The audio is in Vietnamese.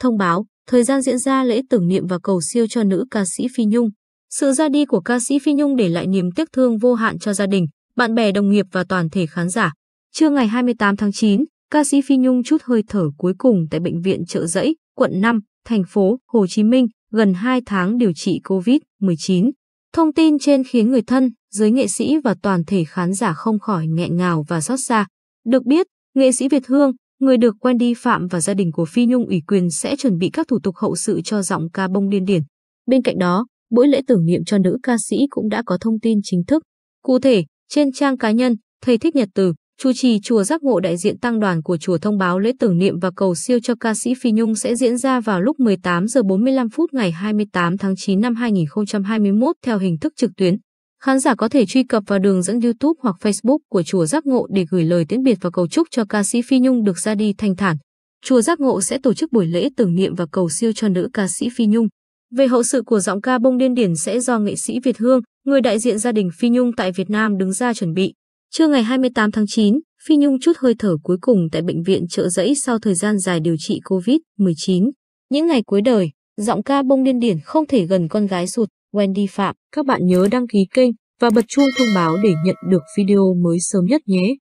thông báo thời gian diễn ra lễ tưởng niệm và cầu siêu cho nữ ca sĩ Phi Nhung. Sự ra đi của ca sĩ Phi Nhung để lại niềm tiếc thương vô hạn cho gia đình, bạn bè đồng nghiệp và toàn thể khán giả. Trưa ngày 28 tháng 9, ca sĩ Phi Nhung chút hơi thở cuối cùng tại bệnh viện trợ giấy quận 5, thành phố Hồ Chí Minh, gần 2 tháng điều trị COVID-19. Thông tin trên khiến người thân, giới nghệ sĩ và toàn thể khán giả không khỏi nghẹn ngào và xót xa. Được biết, nghệ sĩ Việt Hương, Người được quen đi Phạm và gia đình của Phi Nhung ủy quyền sẽ chuẩn bị các thủ tục hậu sự cho giọng ca bông điên điển. Bên cạnh đó, buổi lễ tưởng niệm cho nữ ca sĩ cũng đã có thông tin chính thức. Cụ thể, trên trang cá nhân, thầy Thích Nhật Từ, chủ trì chùa Giác Ngộ đại diện tăng đoàn của chùa thông báo lễ tưởng niệm và cầu siêu cho ca sĩ Phi Nhung sẽ diễn ra vào lúc 18 giờ 45 phút ngày 28 tháng 9 năm 2021 theo hình thức trực tuyến. Khán giả có thể truy cập vào đường dẫn YouTube hoặc Facebook của Chùa Giác Ngộ để gửi lời tiễn biệt và cầu chúc cho ca sĩ Phi Nhung được ra đi thanh thản. Chùa Giác Ngộ sẽ tổ chức buổi lễ tưởng niệm và cầu siêu cho nữ ca sĩ Phi Nhung. Về hậu sự của giọng ca bông điên điển sẽ do nghệ sĩ Việt Hương, người đại diện gia đình Phi Nhung tại Việt Nam đứng ra chuẩn bị. Trưa ngày 28 tháng 9, Phi Nhung chút hơi thở cuối cùng tại bệnh viện trợ giấy sau thời gian dài điều trị COVID-19. Những ngày cuối đời, giọng ca bông điên điển không thể gần con gái ruột Wendy Phạm, các bạn nhớ đăng ký kênh và bật chuông thông báo để nhận được video mới sớm nhất nhé.